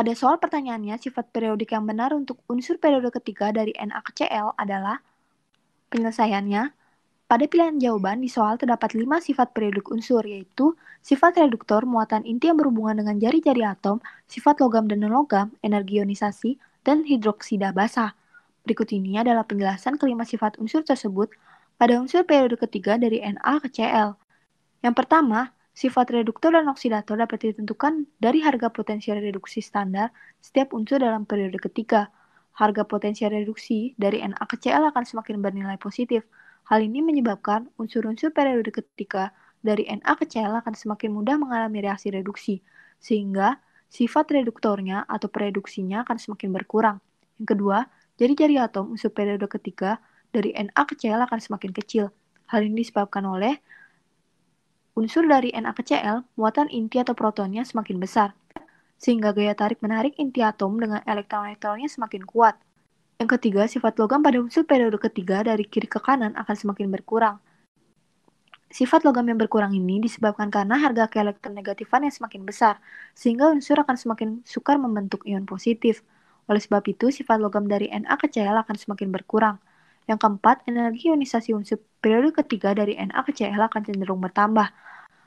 Pada soal pertanyaannya, sifat periodik yang benar untuk unsur periode ketiga dari NaCl adalah penyelesaiannya. Pada pilihan jawaban di soal terdapat lima sifat periodik unsur, yaitu sifat reduktor, muatan inti yang berhubungan dengan jari-jari atom, sifat logam dan non-logam, energi ionisasi, dan hidroksida basah. Berikut ini adalah penjelasan kelima sifat unsur tersebut pada unsur periode ketiga dari NaCl. Yang pertama, Sifat reduktor dan oksidator dapat ditentukan dari harga potensial reduksi standar setiap unsur dalam periode ketiga. Harga potensial reduksi dari Na ke Cl akan semakin bernilai positif. Hal ini menyebabkan unsur-unsur periode ketiga dari Na ke Cl akan semakin mudah mengalami reaksi reduksi, sehingga sifat reduktornya atau pereduksinya akan semakin berkurang. Yang kedua, jari-jari atom unsur periode ketiga dari Na ke Cl akan semakin kecil. Hal ini disebabkan oleh unsur dari na ke cl muatan inti atau protonnya semakin besar, sehingga gaya tarik-menarik inti atom dengan elektron-elektronnya semakin kuat. Yang ketiga, sifat logam pada unsur periode ketiga dari kiri ke kanan akan semakin berkurang. Sifat logam yang berkurang ini disebabkan karena harga keelektron negatifan yang semakin besar, sehingga unsur akan semakin sukar membentuk ion positif. Oleh sebab itu, sifat logam dari na ke cl akan semakin berkurang. Yang keempat, energi ionisasi unsur periode ketiga dari na ke cl akan cenderung bertambah,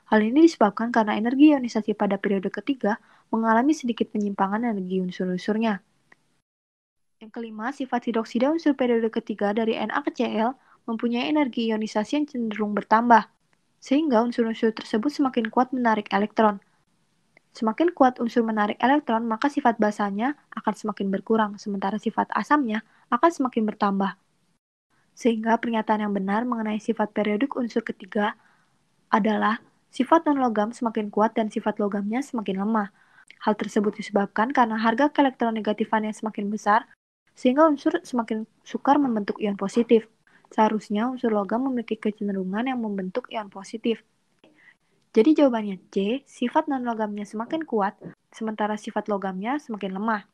Hal ini disebabkan karena energi ionisasi pada periode ketiga mengalami sedikit penyimpangan energi unsur-unsurnya. Yang kelima, sifat hidroksida unsur periode ketiga dari Na ke Cl mempunyai energi ionisasi yang cenderung bertambah, sehingga unsur-unsur tersebut semakin kuat menarik elektron. Semakin kuat unsur menarik elektron, maka sifat basanya akan semakin berkurang, sementara sifat asamnya akan semakin bertambah. Sehingga pernyataan yang benar mengenai sifat periodik unsur ketiga adalah Sifat non-logam semakin kuat dan sifat logamnya semakin lemah. Hal tersebut disebabkan karena harga kelektronegatifan yang semakin besar, sehingga unsur semakin sukar membentuk ion positif. Seharusnya unsur logam memiliki kecenderungan yang membentuk ion positif. Jadi jawabannya C, sifat non-logamnya semakin kuat, sementara sifat logamnya semakin lemah.